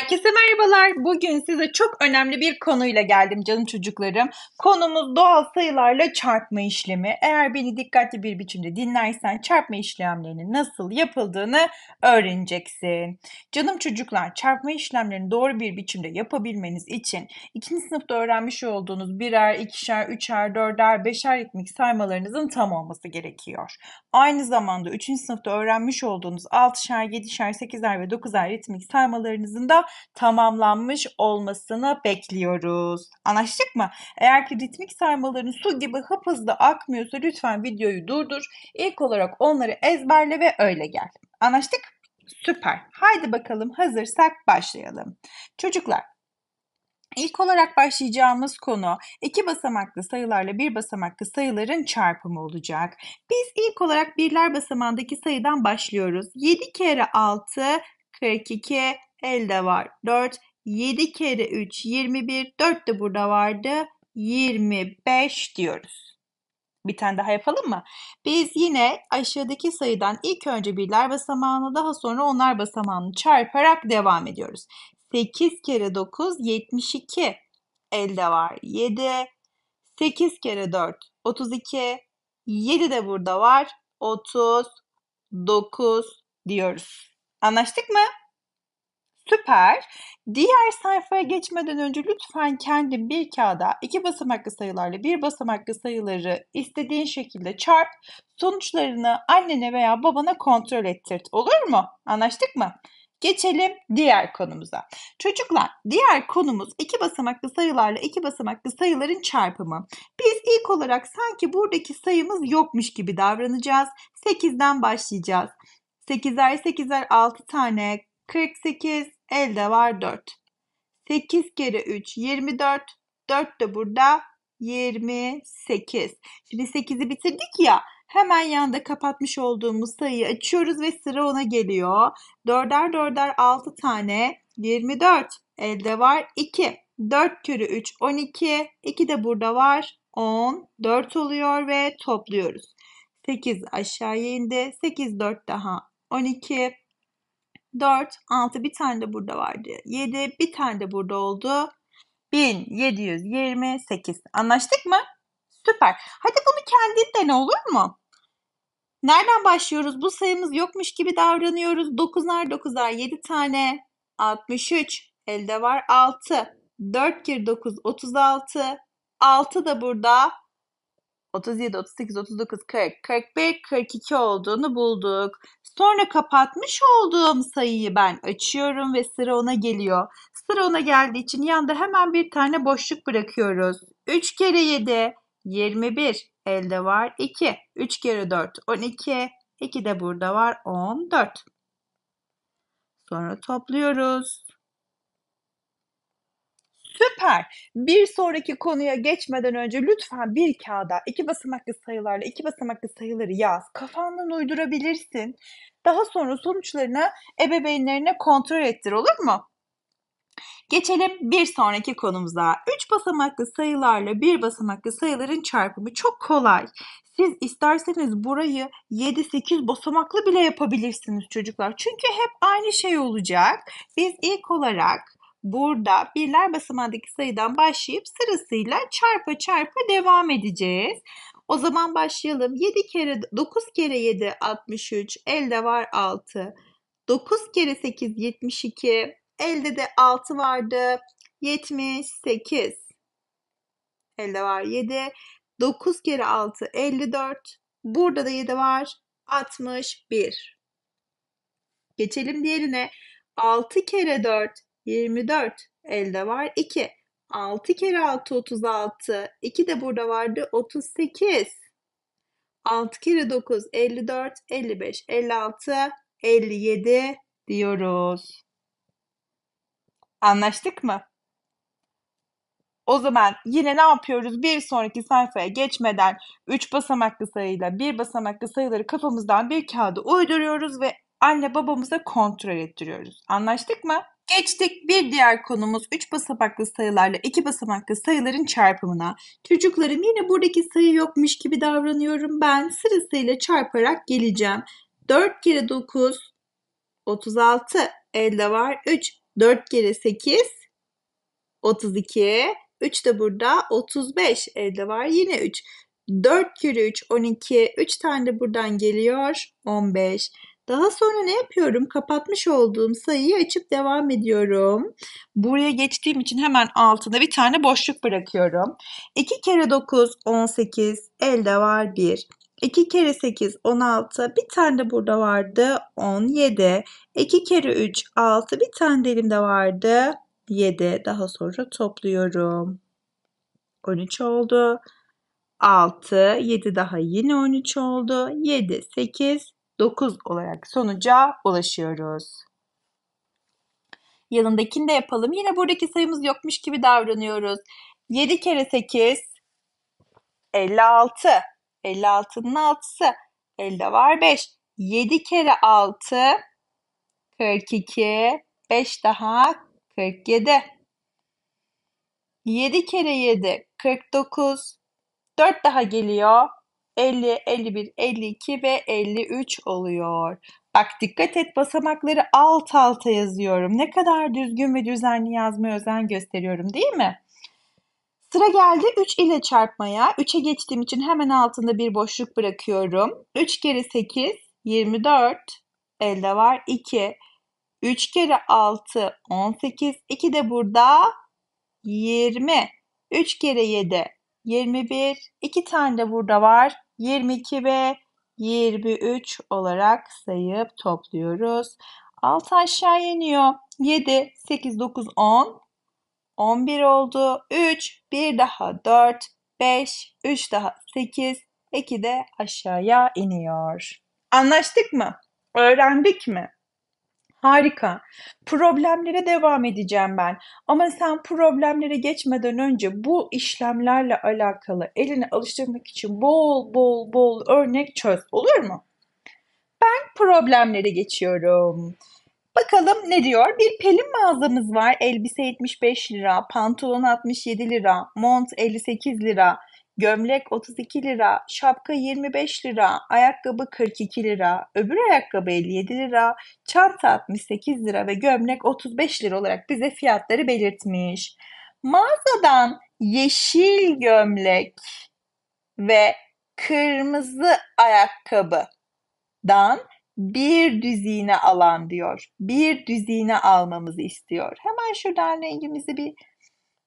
Herkese merhabalar. Bugün size çok önemli bir konuyla geldim canım çocuklarım. Konumuz doğal sayılarla çarpma işlemi. Eğer beni dikkatli bir biçimde dinlersen çarpma işlemlerinin nasıl yapıldığını öğreneceksin. Canım çocuklar çarpma işlemlerini doğru bir biçimde yapabilmeniz için ikinci sınıfta öğrenmiş olduğunuz birer, ikişer, üçer, dörder, beşer ritmik saymalarınızın tam olması gerekiyor. Aynı zamanda üçüncü sınıfta öğrenmiş olduğunuz altışer, yedişer, sekizer ve dokuzer ritmik saymalarınızın da tamamlanmış olmasını bekliyoruz. Anlaştık mı? Eğer ki ritmik sarmaların su gibi hıp hızlı akmıyorsa lütfen videoyu durdur. İlk olarak onları ezberle ve öyle gel. Anlaştık? Süper. Haydi bakalım hazırsak başlayalım. Çocuklar İlk olarak başlayacağımız konu iki basamaklı sayılarla bir basamaklı sayıların çarpımı olacak. Biz ilk olarak birler basamağındaki sayıdan başlıyoruz. 7 kere 6 42 elde var. 4. 7 kere 3 21. 4 de burada vardı. 25 diyoruz. Bir tane daha yapalım mı? Biz yine aşağıdaki sayıdan ilk önce birler basamağını daha sonra onlar basamağını çarparak devam ediyoruz. 8 kere 9 72 elde var. 7 8 kere 4 32 7 de burada var. 39 diyoruz. Anlaştık mı? Süper. Diğer sayfaya geçmeden önce lütfen kendin bir kağıda iki basamaklı sayılarla bir basamaklı sayıları istediğin şekilde çarp. Sonuçlarını annene veya babana kontrol ettirt. Olur mu? Anlaştık mı? Geçelim diğer konumuza. Çocuklar diğer konumuz iki basamaklı sayılarla iki basamaklı sayıların çarpımı. Biz ilk olarak sanki buradaki sayımız yokmuş gibi davranacağız. 8'den başlayacağız. 8'er 8'er 6 tane 48 Elde var 4. 8 kere 3 24. 4 de burada 28. Şimdi 8'i bitirdik ya. Hemen yanda kapatmış olduğumuz sayıyı açıyoruz ve sıra ona geliyor. 4'er 4'er 6 tane 24. Elde var 2. 4 kere 3 12. 2 de burada var 14 oluyor ve topluyoruz. 8 aşağıya indi. 8 4 daha 12. 4, 6 bir tane de burada vardı. 7 bir tane de burada oldu. 1728. Anlaştık mı? Süper. Hadi bunu kendin dene olur mu? Nereden başlıyoruz? Bu sayımız yokmuş gibi davranıyoruz. 9'lar 9'lar 7 tane. 63 elde var 6. 4 kere 9 36. 6 da burada. 37, 38, 39, 40, 41, 42 olduğunu bulduk. Sonra kapatmış olduğum sayıyı ben açıyorum ve sıra ona geliyor. Sıra ona geldiği için yanda hemen bir tane boşluk bırakıyoruz. 3 kere 7, 21 elde var 2. 3 kere 4, 12. 2 de burada var 14. Sonra topluyoruz. Süper. Bir sonraki konuya geçmeden önce lütfen bir kağıda iki basamaklı sayılarla iki basamaklı sayıları yaz. Kafandan uydurabilirsin. Daha sonra sonuçlarını ebeveynlerine kontrol ettir olur mu? Geçelim bir sonraki konumuza. Üç basamaklı sayılarla bir basamaklı sayıların çarpımı çok kolay. Siz isterseniz burayı 7-8 basamaklı bile yapabilirsiniz çocuklar. Çünkü hep aynı şey olacak. Biz ilk olarak burada birler basamağındaki sayıdan başlayıp sırasıyla çarpa çarpa devam edeceğiz. O zaman başlayalım. 7 kere 9 kere 7 63 elde var 6. 9 kere 8 72 elde de 6 vardı. 78 elde var 7. 9 kere 6 54. Burada da 7 var. 61. Geçelim diğerine. 6 kere 4 24 elde var 2. 6 kere 6 36. 2 de burada vardı 38. 6 kere 9 54 55 56 57 diyoruz. Anlaştık mı? O zaman yine ne yapıyoruz? Bir sonraki sayfaya geçmeden 3 basamaklı sayıyla bir basamaklı sayıları kafamızdan bir kağıda uyduruyoruz ve anne babamıza kontrol ettiriyoruz. Anlaştık mı? Geçtik bir diğer konumuz 3 basamaklı sayılarla 2 basamaklı sayıların çarpımına. Çocuklarım yine buradaki sayı yokmuş gibi davranıyorum. Ben sırasıyla çarparak geleceğim. 4 kere 9 36 elde var 3. 4 kere 8 32. 3 de burada 35 elde var yine 3. 4 kere 3 12. 3 tane de buradan geliyor 15. Daha sonra ne yapıyorum? Kapatmış olduğum sayıyı açıp devam ediyorum. Buraya geçtiğim için hemen altına bir tane boşluk bırakıyorum. 2 kere 9 18 elde var 1. 2 kere 8 16 bir tane de burada vardı 17. 2 kere 3 6 bir tane de elimde vardı 7. Daha sonra topluyorum. 13 oldu. 6, 7 daha yine 13 oldu. 7, 8, 9 olarak sonuca ulaşıyoruz. Yanındakini de yapalım. Yine buradaki sayımız yokmuş gibi davranıyoruz. 7 kere 8 56. 56'nın 6'sı. Elde var 5. 7 kere 6 42. 5 daha 47. 7 kere 7 49. 4 daha geliyor. 50, 51, 52 ve 53 oluyor. Bak dikkat et basamakları alt alta yazıyorum. Ne kadar düzgün ve düzenli yazmaya özen gösteriyorum değil mi? Sıra geldi 3 ile çarpmaya. 3'e geçtiğim için hemen altında bir boşluk bırakıyorum. 3 kere 8, 24. Elde var 2. 3 kere 6, 18. 2 de burada 20. 3 kere 7, 21. 2 tane de burada var. 22 ve 23 olarak sayıp topluyoruz. 6 aşağı iniyor. 7, 8, 9, 10. 11 oldu. 3, 1 daha 4, 5, 3 daha 8, 2 de aşağıya iniyor. Anlaştık mı? Öğrendik mi? Harika. Problemlere devam edeceğim ben. Ama sen problemlere geçmeden önce bu işlemlerle alakalı elini alıştırmak için bol bol bol örnek çöz. Olur mu? Ben problemlere geçiyorum. Bakalım ne diyor? Bir pelin mağazamız var. Elbise 75 lira, pantolon 67 lira, mont 58 lira. Gömlek 32 lira, şapka 25 lira, ayakkabı 42 lira, öbür ayakkabı 57 lira, çanta 68 lira ve gömlek 35 lira olarak bize fiyatları belirtmiş. Mağazadan yeşil gömlek ve kırmızı ayakkabıdan bir düzine alan diyor. Bir düzine almamızı istiyor. Hemen şuradan rengimizi bir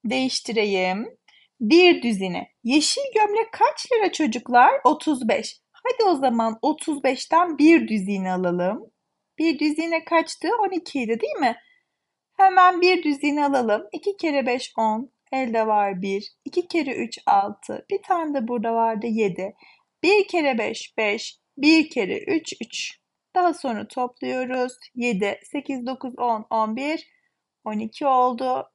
değiştireyim. Bir düzine. Yeşil gömlek kaç lira çocuklar? 35. Hadi o zaman 35'ten bir düzine alalım. Bir düzine kaçtı? 12 idi değil mi? Hemen bir düzine alalım. 2 kere 5 10. Elde var 1. 2 kere 3 6. Bir tane de burada vardı 7. 1 kere 5 5. 1 kere 3 3. Daha sonra topluyoruz. 7, 8, 9, 10, 11, 12 oldu.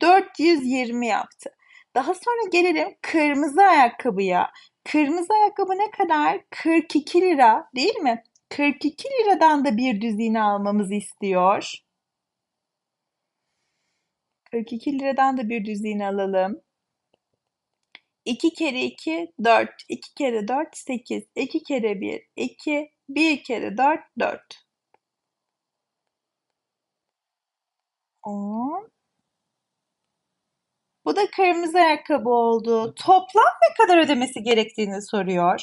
420 yaptı. Daha sonra gelelim kırmızı ayakkabıya. Kırmızı ayakkabı ne kadar? 42 lira değil mi? 42 liradan da bir düzine almamızı istiyor. 42 liradan da bir düzine alalım. 2 kere 2 4, 2 kere 4 8, 2 kere 1 2, 1 kere 4 4. 10, bu da kırmızı ayakkabı oldu. Toplam ne kadar ödemesi gerektiğini soruyor.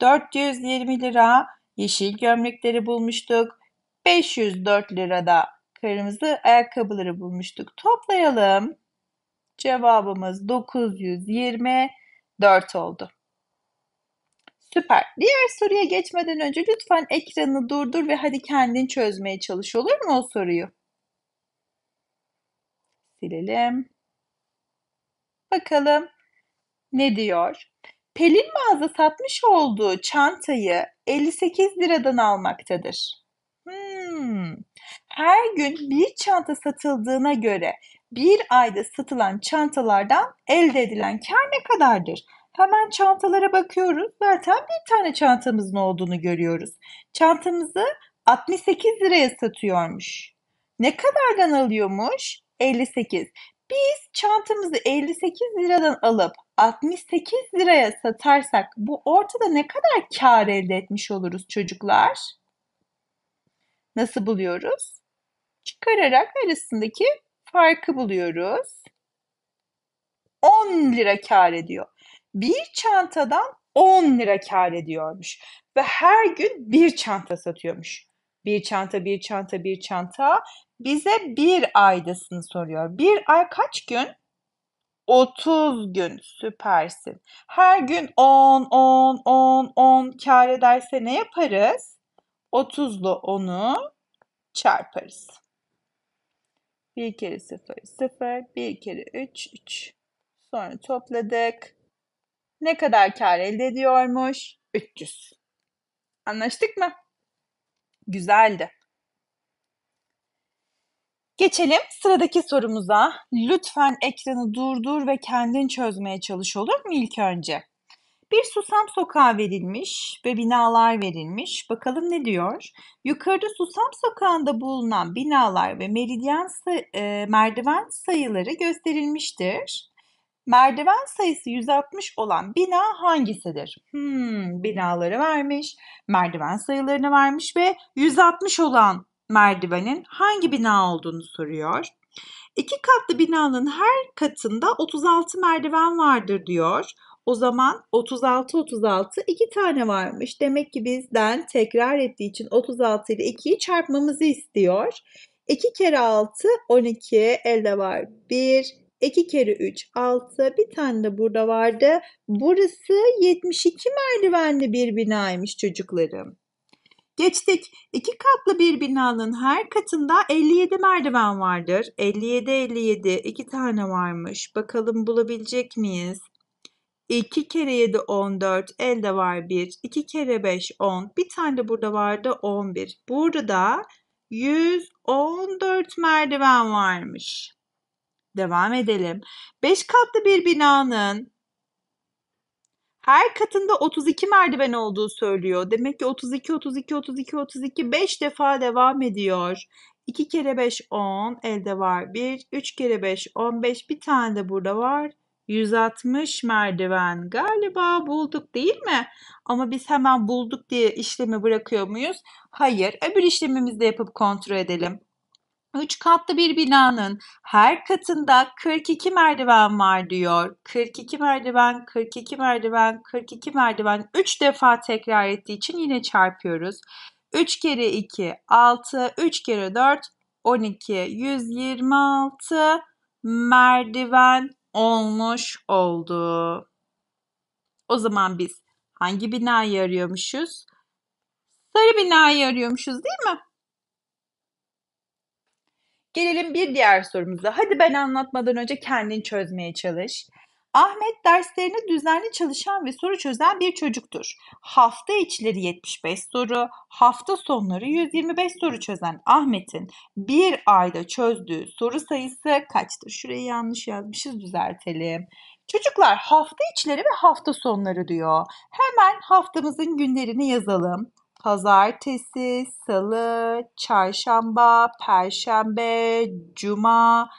420 lira yeşil gömlekleri bulmuştuk. 504 lira da kırmızı ayakkabıları bulmuştuk. Toplayalım. Cevabımız 924 oldu. Süper. Diğer soruya geçmeden önce lütfen ekranı durdur ve hadi kendin çözmeye çalış olur mu o soruyu? Silelim. Bakalım ne diyor? Pelin mağaza satmış olduğu çantayı 58 liradan almaktadır. Hmm. Her gün bir çanta satıldığına göre bir ayda satılan çantalardan elde edilen kar ne kadardır? Hemen çantalara bakıyoruz. Zaten bir tane çantamızın olduğunu görüyoruz. Çantamızı 68 liraya satıyormuş. Ne kadardan alıyormuş? 58. Biz çantamızı 58 liradan alıp 68 liraya satarsak bu ortada ne kadar kar elde etmiş oluruz çocuklar? Nasıl buluyoruz? Çıkararak arasındaki farkı buluyoruz. 10 lira kar ediyor. Bir çantadan 10 lira kar ediyormuş ve her gün bir çanta satıyormuş. Bir çanta, bir çanta, bir çanta bize bir aydasını soruyor. Bir ay kaç gün? 30 gün süpersin. Her gün 10, 10, 10, 10 kar ederse ne yaparız? 30'lu 10'u çarparız. 1 kere 0, 0, 1 kere 3, 3. Sonra topladık. Ne kadar kar elde ediyormuş? 300. Anlaştık mı? Güzeldi. Geçelim sıradaki sorumuza. Lütfen ekranı durdur ve kendin çözmeye çalış olur mu ilk önce? Bir susam sokağı verilmiş ve binalar verilmiş. Bakalım ne diyor? Yukarıda susam sokağında bulunan binalar ve meridyen say e, merdiven sayıları gösterilmiştir. Merdiven sayısı 160 olan bina hangisidir? Hmm, binaları vermiş, merdiven sayılarını vermiş ve 160 olan merdivenin hangi bina olduğunu soruyor. İki katlı binanın her katında 36 merdiven vardır diyor. O zaman 36 36 iki tane varmış. Demek ki bizden tekrar ettiği için 36 ile 2'yi çarpmamızı istiyor. 2 kere 6 12 elde var 1 2 kere 3 6 bir tane de burada vardı. Burası 72 merdivenli bir binaymış çocuklarım. Geçtik. İki katlı bir binanın her katında 57 merdiven vardır. 57 57 iki tane varmış. Bakalım bulabilecek miyiz? 2 kere 7 14 elde var 1. 2 kere 5 10. Bir tane de burada vardı 11. Burada 114 merdiven varmış. Devam edelim. 5 katlı bir binanın her katında 32 merdiven olduğu söylüyor. Demek ki 32, 32, 32, 32 5 defa devam ediyor. 2 kere 5 10 elde var 1. 3 kere 5 15 bir tane de burada var. 160 merdiven galiba bulduk değil mi? Ama biz hemen bulduk diye işlemi bırakıyor muyuz? Hayır. Öbür işlemimizde yapıp kontrol edelim. Üç katlı bir binanın her katında 42 merdiven var diyor. 42 merdiven, 42 merdiven, 42 merdiven 3 defa tekrar ettiği için yine çarpıyoruz. 3 kere 2 6, 3 kere 4 12, 126 merdiven olmuş oldu. O zaman biz hangi binayı arıyormuşuz? Sarı binayı arıyormuşuz değil mi? Gelelim bir diğer sorumuza. Hadi ben anlatmadan önce kendin çözmeye çalış. Ahmet derslerini düzenli çalışan ve soru çözen bir çocuktur. Hafta içleri 75 soru, hafta sonları 125 soru çözen Ahmet'in bir ayda çözdüğü soru sayısı kaçtır? Şurayı yanlış yazmışız düzeltelim. Çocuklar hafta içleri ve hafta sonları diyor. Hemen haftamızın günlerini yazalım pazartesi, salı, çarşamba, perşembe, cuma,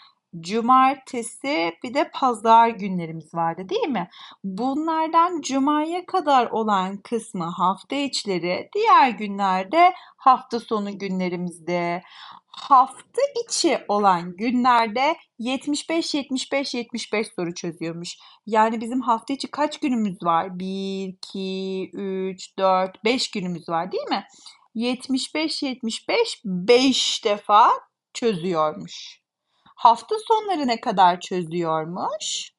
cumartesi bir de pazar günlerimiz vardı değil mi? Bunlardan cumaya kadar olan kısmı hafta içleri, diğer günlerde hafta sonu günlerimizde. Hafta içi olan günlerde 75 75 75 soru çözüyormuş. Yani bizim hafta içi kaç günümüz var? 1 2 3 4 5 günümüz var değil mi? 75 75 5 defa çözüyormuş hafta sonlarına kadar çözüyormuş.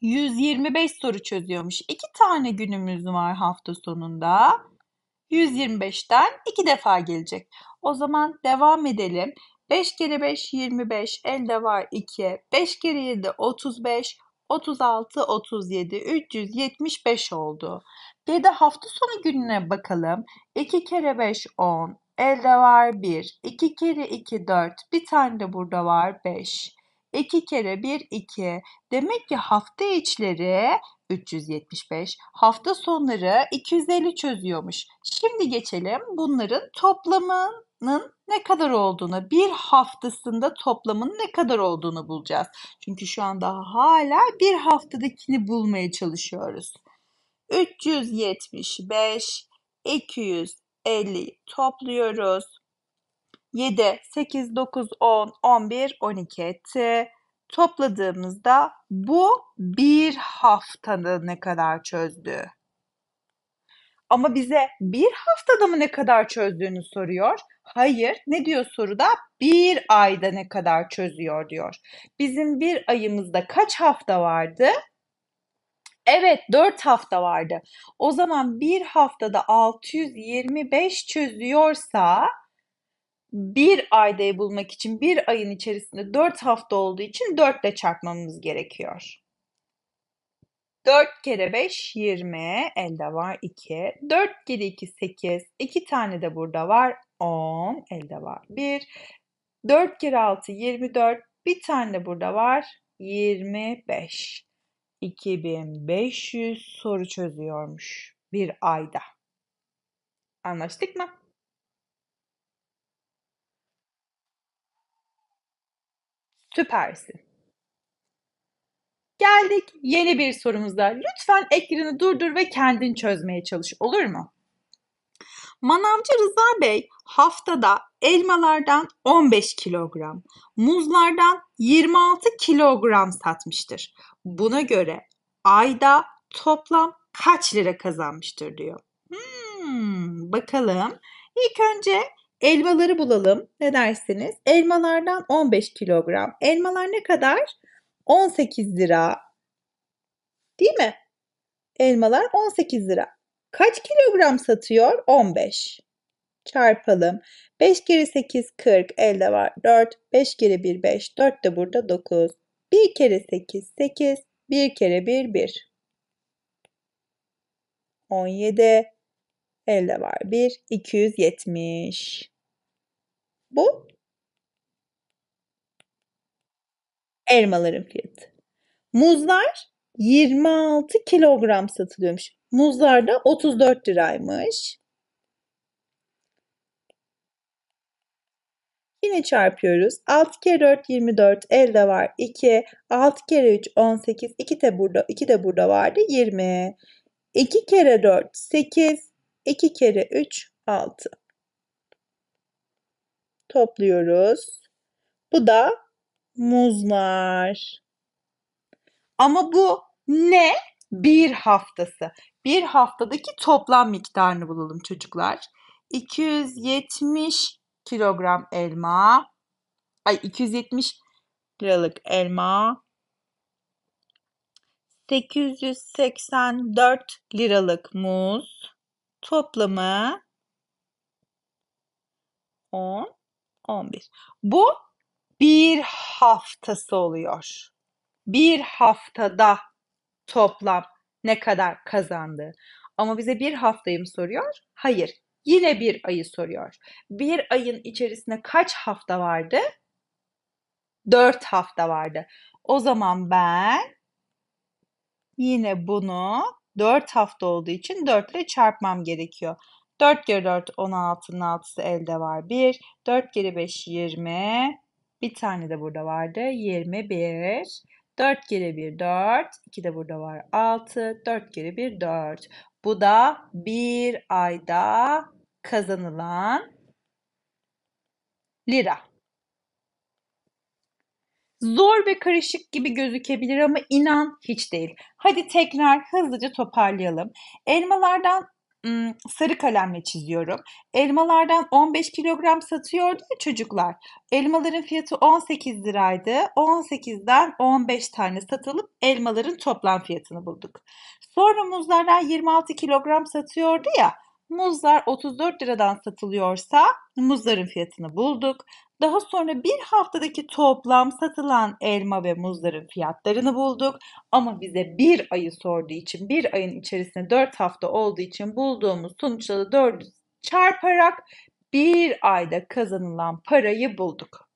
125 soru çözüyormuş. 2 tane günümüz var hafta sonunda. 125'ten 2 defa gelecek. O zaman devam edelim. 5 kere 5 25 elde var 2. 5 kere 7 35. 36, 37, 375 oldu. Bir de hafta sonu gününe bakalım. 2 kere 5, 10. Elde var 1. 2 kere 2 4. Bir tane de burada var 5. 2 kere 1 2. Demek ki hafta içleri 375, hafta sonları 250 çözüyormuş. Şimdi geçelim bunların toplamının ne kadar olduğunu, bir haftasında toplamın ne kadar olduğunu bulacağız. Çünkü şu anda hala bir haftadakini bulmaya çalışıyoruz. 375, 200. 50 topluyoruz. 7, 8, 9, 10, 11, 12 etti. Topladığımızda bu bir haftada ne kadar çözdü? Ama bize bir haftada mı ne kadar çözdüğünü soruyor. Hayır, ne diyor soruda? Bir ayda ne kadar çözüyor diyor. Bizim bir ayımızda kaç hafta vardı? Evet 4 hafta vardı. O zaman bir haftada 625 çözüyorsa bir aydayı bulmak için bir ayın içerisinde 4 hafta olduğu için 4 ile çarpmamız gerekiyor. 4 kere 5 20 elde var 2. 4 kere 2 8. 2 tane de burada var 10 elde var 1. 4 kere 6 24. Bir tane de burada var 25. 2500 soru çözüyormuş bir ayda. Anlaştık mı? Süpersin. Geldik yeni bir sorumuzda. Lütfen ekranı durdur ve kendin çözmeye çalış olur mu? Manavcı Rıza Bey haftada elmalardan 15 kilogram, muzlardan 26 kilogram satmıştır. Buna göre ayda toplam kaç lira kazanmıştır diyor. Hmm, bakalım. İlk önce elmaları bulalım. Ne dersiniz? Elmalardan 15 kilogram. Elmalar ne kadar? 18 lira. Değil mi? Elmalar 18 lira. Kaç kilogram satıyor? 15 çarpalım. 5 kere 8 40 elde var 4. 5 kere 1 5 4 de burada 9. 1 kere 8 8 1 kere 1 1. 17 elde var 1 270. Bu elmaların fiyatı. Muzlar 26 kilogram satılıyormuş. Muzlar da 34 liraymış. Yine çarpıyoruz. 6 kere 4 24 elde var 2. 6 kere 3 18. 2 de burada 2 de burada vardı 20. 2 kere 4 8. 2 kere 3 6. Topluyoruz. Bu da muzlar. Ama bu ne? Bir haftası. Bir haftadaki toplam miktarını bulalım çocuklar. 270 kilogram elma, ay 270 liralık elma, 884 liralık muz, toplamı 10, 11. Bu bir haftası oluyor. Bir haftada toplam ne kadar kazandı? Ama bize bir haftayı mı soruyor? Hayır, Yine bir ayı soruyor. Bir ayın içerisinde kaç hafta vardı? Dört hafta vardı. O zaman ben yine bunu dört hafta olduğu için dörtle çarpmam gerekiyor. 4 kere 4 16'nın 6'sı elde var 1. 4 kere 5 20. Bir tane de burada vardı 21. 4 kere 1 4. 2 de burada var 6. 4 kere 1 4. Bu da bir ayda kazanılan lira. Zor ve karışık gibi gözükebilir ama inan hiç değil. Hadi tekrar hızlıca toparlayalım. Elmalardan sarı kalemle çiziyorum. Elmalardan 15 kilogram satıyordu ya çocuklar. Elmaların fiyatı 18 liraydı. 18'den 15 tane satılıp elmaların toplam fiyatını bulduk. Sonra muzlardan 26 kilogram satıyordu ya. Muzlar 34 liradan satılıyorsa muzların fiyatını bulduk. Daha sonra bir haftadaki toplam satılan elma ve muzların fiyatlarını bulduk. Ama bize bir ayı sorduğu için bir ayın içerisinde 4 hafta olduğu için bulduğumuz sonuçları 4 çarparak bir ayda kazanılan parayı bulduk.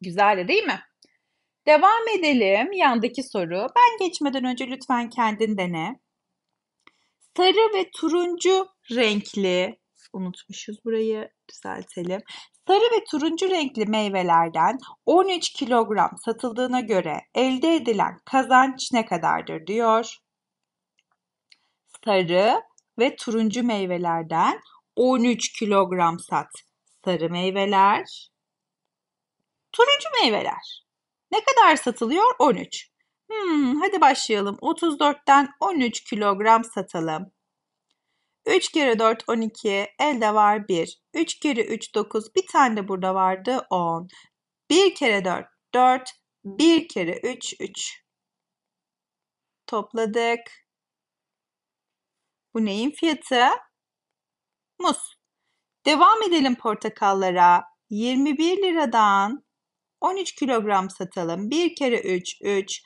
Güzel değil mi? Devam edelim yandaki soru. Ben geçmeden önce lütfen kendin dene sarı ve turuncu renkli unutmuşuz burayı düzeltelim. Sarı ve turuncu renkli meyvelerden 13 kilogram satıldığına göre elde edilen kazanç ne kadardır diyor. Sarı ve turuncu meyvelerden 13 kilogram sat. Sarı meyveler, turuncu meyveler. Ne kadar satılıyor? 13. Hmm, hadi başlayalım. 34'ten 13 kilogram satalım. 3 kere 4 12 elde var 1. 3 kere 3 9 bir tane de burada vardı 10. 1 kere 4 4 1 kere 3 3. Topladık. Bu neyin fiyatı? Muz. Devam edelim portakallara. 21 liradan 13 kilogram satalım. 1 kere 3 3.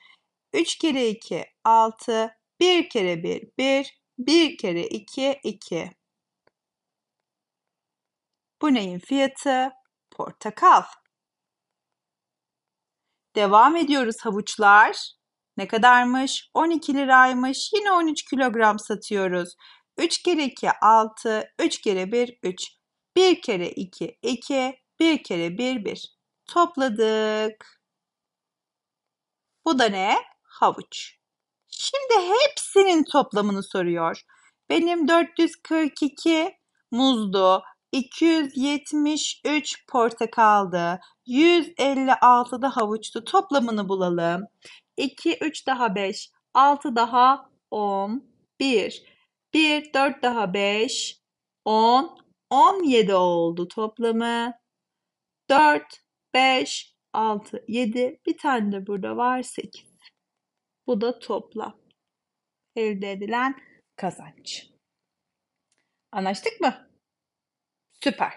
3 kere 2 6, 1 kere 1 1, 1 kere 2 2. Bu neyin fiyatı? Portakal. Devam ediyoruz havuçlar. Ne kadarmış? 12 liraymış. Yine 13 kilogram satıyoruz. 3 kere 2 6, 3 kere 1 3. 1 kere 2 2, 1 kere 1 1. Topladık. Bu da ne? havuç. Şimdi hepsinin toplamını soruyor. Benim 442 muzdu, 273 portakaldı, 156 da havuçtu. Toplamını bulalım. 2, 3 daha 5, 6 daha 10, 1, 1, 4 daha 5, 10, 17 oldu toplamı. 4, 5, 6, 7, bir tane de burada var 8. Bu da topla Elde edilen kazanç. Anlaştık mı? Süper.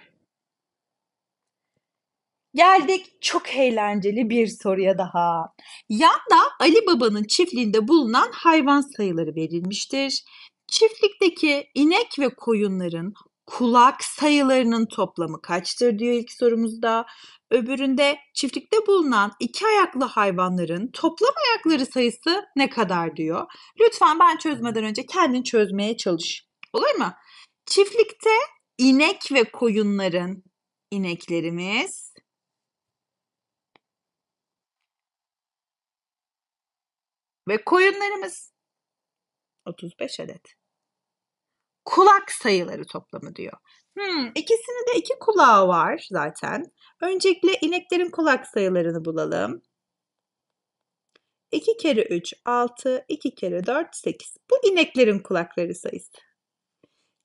Geldik çok eğlenceli bir soruya daha. Yanda Ali Baba'nın çiftliğinde bulunan hayvan sayıları verilmiştir. Çiftlikteki inek ve koyunların kulak sayılarının toplamı kaçtır diyor ilk sorumuzda. Öbüründe çiftlikte bulunan iki ayaklı hayvanların toplam ayakları sayısı ne kadar diyor. Lütfen ben çözmeden önce kendin çözmeye çalış. Olur mu? Çiftlikte inek ve koyunların ineklerimiz ve koyunlarımız 35 adet kulak sayıları toplamı diyor. Hmm, ikisini de iki kulağı var zaten. Öncelikle ineklerin kulak sayılarını bulalım. 2 kere 3 6, 2 kere 4 8. Bu ineklerin kulakları sayısı.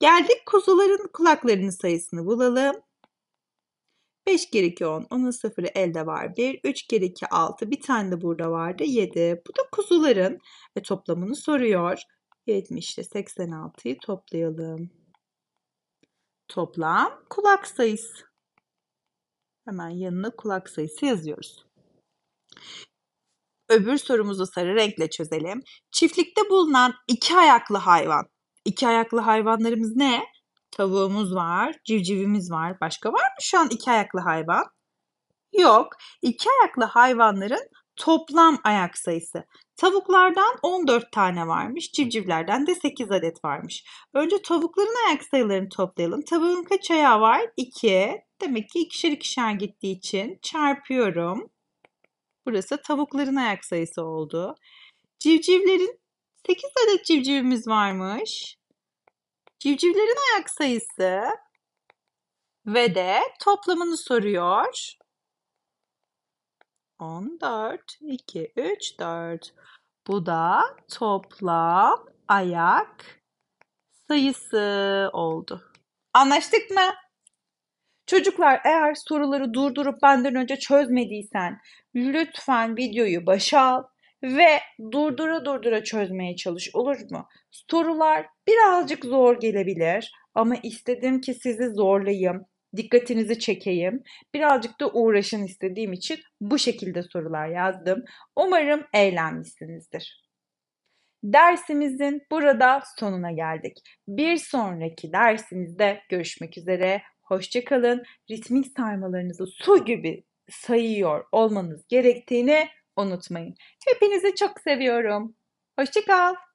Geldik kuzuların kulaklarının sayısını bulalım. 5 kere 2 10, 10'un sıfırı elde var 1, 3 kere 2 6, bir tane de burada vardı 7. Bu da kuzuların ve toplamını soruyor. 70 ile 86'yı toplayalım. Toplam kulak sayısı. Hemen yanına kulak sayısı yazıyoruz. Öbür sorumuzu sarı renkle çözelim. Çiftlikte bulunan iki ayaklı hayvan. İki ayaklı hayvanlarımız ne? Tavuğumuz var, civcivimiz var. Başka var mı şu an iki ayaklı hayvan? Yok. İki ayaklı hayvanların toplam ayak sayısı. Tavuklardan 14 tane varmış, civcivlerden de 8 adet varmış. Önce tavukların ayak sayılarını toplayalım. Tavuğun kaç ayağı var? 2. Demek ki ikişer ikişer gittiği için çarpıyorum. Burası tavukların ayak sayısı oldu. Civcivlerin 8 adet civcivimiz varmış. Civcivlerin ayak sayısı ve de toplamını soruyor. 14, 2, 3, 4. Bu da toplam ayak sayısı oldu. Anlaştık mı? Çocuklar eğer soruları durdurup benden önce çözmediysen lütfen videoyu başa al ve durdura durdura çözmeye çalış olur mu? Sorular birazcık zor gelebilir ama istedim ki sizi zorlayayım dikkatinizi çekeyim. Birazcık da uğraşın istediğim için bu şekilde sorular yazdım. Umarım eğlenmişsinizdir. Dersimizin burada sonuna geldik. Bir sonraki dersimizde görüşmek üzere. Hoşçakalın. Ritmik saymalarınızı su gibi sayıyor olmanız gerektiğini unutmayın. Hepinizi çok seviyorum. Hoşçakalın.